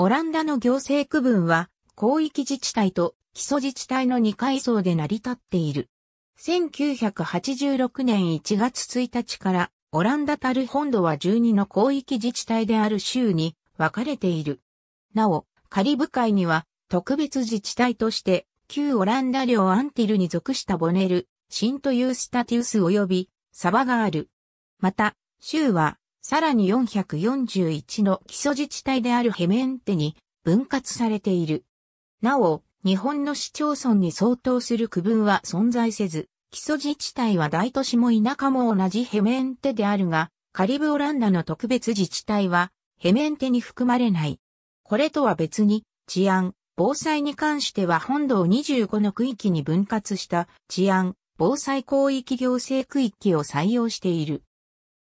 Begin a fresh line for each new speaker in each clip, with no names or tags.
オランダの行政区分は、広域自治体と基礎自治体の2階層で成り立っている。1986年1月1日から、オランダたる本土は12の広域自治体である州に分かれている。なお、カリブ海には特別自治体として、旧オランダ領アンティルに属したボネル、シントユースタティウス及びサバがある。また、州はさらに441の基礎自治体であるヘメンテに分割されている。なお、日本の市町村に相当する区分は存在せず、基礎自治体は大都市も田舎も同じヘメンテであるが、カリブオランダの特別自治体はヘメンテに含まれない。これとは別に、治安、防災に関しては本土を25の区域に分割した治安、防災広域行政区域を採用している。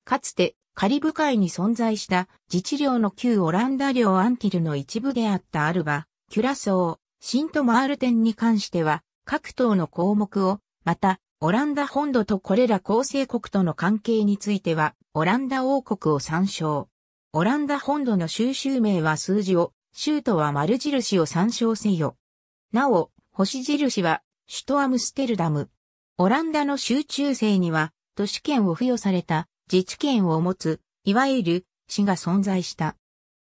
かつてカリブ海に存在した自治領の旧オランダ領アンティルの一部であったアルバ、キュラソー、シントマール店に関しては各党の項目を、またオランダ本土とこれら構成国との関係についてはオランダ王国を参照。オランダ本土の収集名は数字を、州都は丸印を参照せよ。なお、星印は首都アムステルダム。オランダの集中制には都市圏を付与された自治権を持つ、いわゆる市が存在した。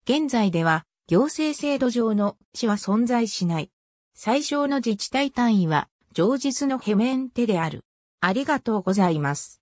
現在では行政制度上の市は存在しない。最小の自治体単位は、常日のヘメンテである。ありがとうございます。